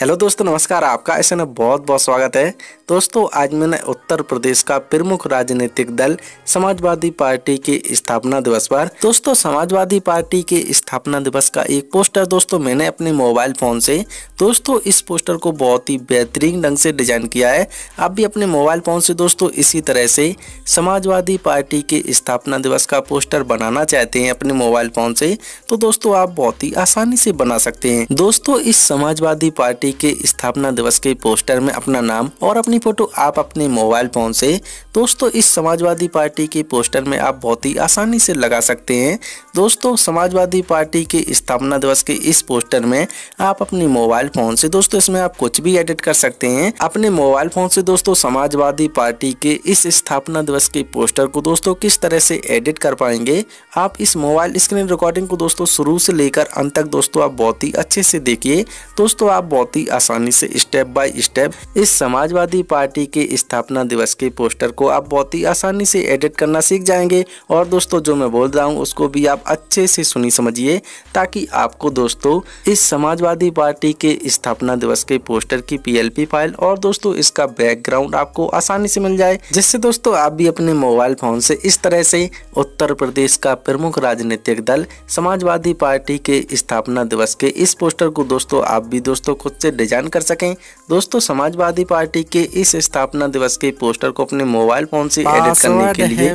hello दोस्तों नमस्कार आपका ऐसे में बहुत बहुत स्वागत है दोस्तों आज मैंने उत्तर प्रदेश का प्रमुख राजनीतिक दल समाजवादी पार्टी के स्थापना दिवस पर दोस्तों समाजवादी पार्टी के स्थापना दिवस का एक पोस्टर दोस्तों मैंने अपने मोबाइल फ़ोन से दोस्तों इस पोस्टर को बहुत ही बेहतरीन ढंग से डिजाइन किया है आप भी अपने मोबाइल फ़ोन से दोस्तों इसी तरह से समाजवादी पार्टी के स्थापना दिवस का पोस्टर बनाना चाहते हैं अपने मोबाइल फ़ोन से तो दोस्तों आप बहुत ही आसानी से बना सकते हैं दोस्तों इस समाजवादी पार्टी पार्टी के स्थापना दिवस के पोस्टर में अपना नाम और अपनी फोटो आप अपने मोबाइल फोन से दोस्तों इस समाजवादी पार्टी के पोस्टर में आप बहुत ही आसानी से लगा सकते हैं दोस्तों समाजवादी पार्टी के स्थापना दिवस के इस पोस्टर में आप अपने मोबाइल फोन से दोस्तों इसमें आप कुछ भी एडिट कर सकते हैं अपने मोबाइल फोन से दोस्तों समाजवादी पार्टी के इस स्थापना दिवस के पोस्टर को दोस्तों किस तरह से एडिट कर पाएंगे आप इस मोबाइल स्क्रीन रिकॉर्डिंग को दोस्तों शुरू से लेकर अंत तक दोस्तों आप बहुत ही अच्छे से देखिए दोस्तों आप बहुत ही आसानी से स्टेप बाय स्टेप इस समाजवादी पार्टी के स्थापना दिवस के पोस्टर को आप बहुत ही आसानी से एडिट करना सीख जाएंगे और दोस्तों जो मैं बोल रहा हूँ उसको भी आप अच्छे से सुनी समझिए ताकि आपको दोस्तों इस समाजवादी पार्टी के स्थापना दिवस के पोस्टर की पी फाइल और दोस्तों इसका बैकग्राउंड आपको आसानी से मिल जाए जिससे दोस्तों आप भी अपने मोबाइल फोन से इस तरह से उत्तर प्रदेश का प्रमुख राजनीतिक दल समाजवादी पार्टी के स्थापना दिवस के इस पोस्टर को दोस्तों आप भी दोस्तों खुद से डिजाइन कर सकें दोस्तों समाजवादी पार्टी के इस स्थापना दिवस के पोस्टर को अपने मोबाइल फोन से एडिट करने के लिए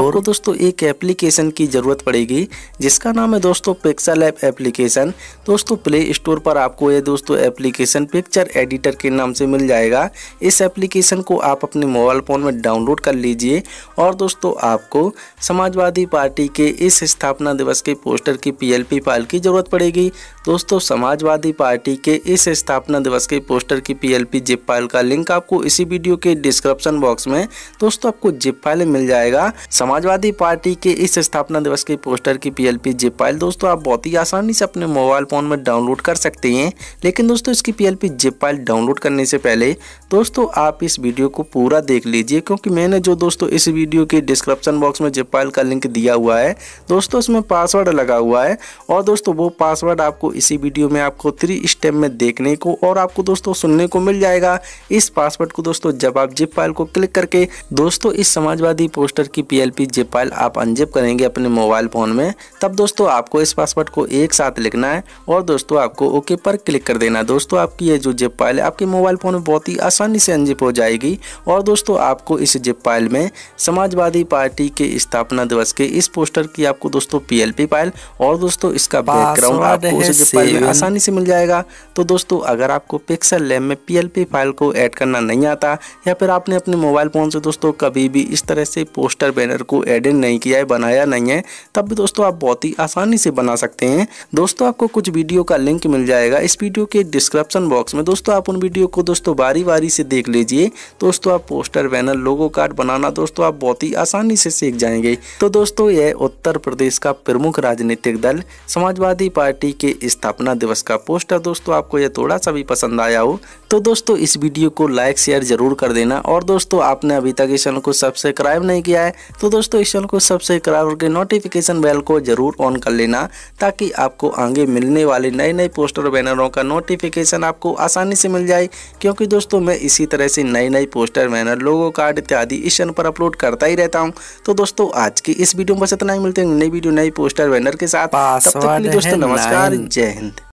आपको दोस्तों एक एप्लीकेशन की जरूरत पड़ेगी जिसका नाम है दोस्तों पिक्सल ऐप एप्लीकेशन दोस्तों प्ले स्टोर पर आपको ये दोस्तों एप्लीकेशन पिक्चर एडिटर के नाम से मिल जाएगा इस एप्लीकेशन को आप अपने मोबाइल फोन में डाउनलोड कर लीजिए और दोस्तों आपको समाजवादी पार्टी के इस स्थापना दिवस के पोस्टर की पीएलपी फाइल की जरूरत पड़ेगी दोस्तों समाजवादी पार्टी के इस स्थापना स्थापना दिवस के पोस्टर की पीएलपी जिप फाइल का लिंक आपको इसी वीडियो के डिस्क्रिप्शन बॉक्स में दोस्तों आपको जिप फाइल मिल जाएगा समाजवादी पार्टी के इस स्थापना दिवस के पोस्टर की पीएलपी जिप फाइल दोस्तों आप बहुत ही आसानी से अपने मोबाइल फोन में डाउनलोड कर सकते हैं लेकिन दोस्तों इसकी पीएलपी जिप फाइल डाउनलोड करने से पहले दोस्तों आप इस वीडियो को पूरा देख लीजिए क्योंकि मैंने जो दोस्तों इस वीडियो के डिस्क्रिप्शन बॉक्स में जिप फाइल का लिंक दिया हुआ है दोस्तों इसमें पासवर्ड लगा हुआ है और दोस्तों वो पासवर्ड आपको इसी वीडियो में आपको थ्री स्टेप में देखने को और आपको दोस्तों सुनने को मिल जाएगा इस पासवर्ड को दोस्तों जब आप जिप फाइल को क्लिक करके दोस्तों इस समाजवादी पोस्टर की पीएलपी जिप फाइल आप अनजिप करेंगे अपने मोबाइल फ़ोन में तब दोस्तों आपको इस पासवर्ड को एक साथ लिखना है और दोस्तों आपको ओके पर क्लिक कर देना है दोस्तों आपकी ये जो जिप फाइल है आपके मोबाइल फ़ोन में बहुत ही आसानी से अनजिप हो जाएगी और दोस्तों आपको इस जिप फाइल में समाजवादी पार्टी के स्थापना दिवस के इस पोस्टर की आपको दोस्तों पी फाइल और दोस्तों इसका बैकग्राउंड आपको इस जिप फाइल में आसानी से मिल जाएगा तो दोस्तों अगर आपको पिक्सल लैब में पी फाइल को ऐड करना नहीं आता या फिर आपने अपने मोबाइल फ़ोन से दोस्तों कभी भी इस तरह से पोस्टर बैनर को एडिट नहीं किया है बनाया नहीं है तब भी दोस्तों आप बहुत ही आसानी से बना सकते हैं दोस्तों आपको कुछ वीडियो का लिंक मिल जाएगा इस वीडियो के डिस्क्रिप्शन बॉक्स में दोस्तों आप उन वीडियो को दोस्तों बारी बारी से देख लीजिए दोस्तों आप पोस्टर बैनर लोगो कार्ड बनाना दोस्तों आप बहुत ही आसानी से सीख जाएंगे तो दोस्तों यह उत्तर प्रदेश का प्रमुख राजनीतिक दल समाजवादी पार्टी के स्थापना दिवस का पोस्टर दोस्तों आपको यह थोड़ा सा अच्छा भी पसंद आया हो तो दोस्तों इस वीडियो को लाइक शेयर ज़रूर कर देना और दोस्तों आपने अभी तक इस चैनल को सब्सक्राइब नहीं किया है तो दोस्तों इस चैनल को सब्सक्राइब करके नोटिफिकेशन बेल को ज़रूर ऑन कर लेना ताकि आपको आगे मिलने वाले नए नए पोस्टर बैनरों का नोटिफिकेशन आपको आसानी से मिल जाए क्योंकि दोस्तों मैं इसी तरह से नई नई पोस्टर बैनर लोगो कार्ड इत्यादि इस चैनल पर अपलोड करता ही रहता हूँ तो दोस्तों आज की इस वीडियो में बस इतना ही मिलते हैं नई वीडियो नई पोस्टर बैनर के साथ दोस्तों नमस्कार जय हिंद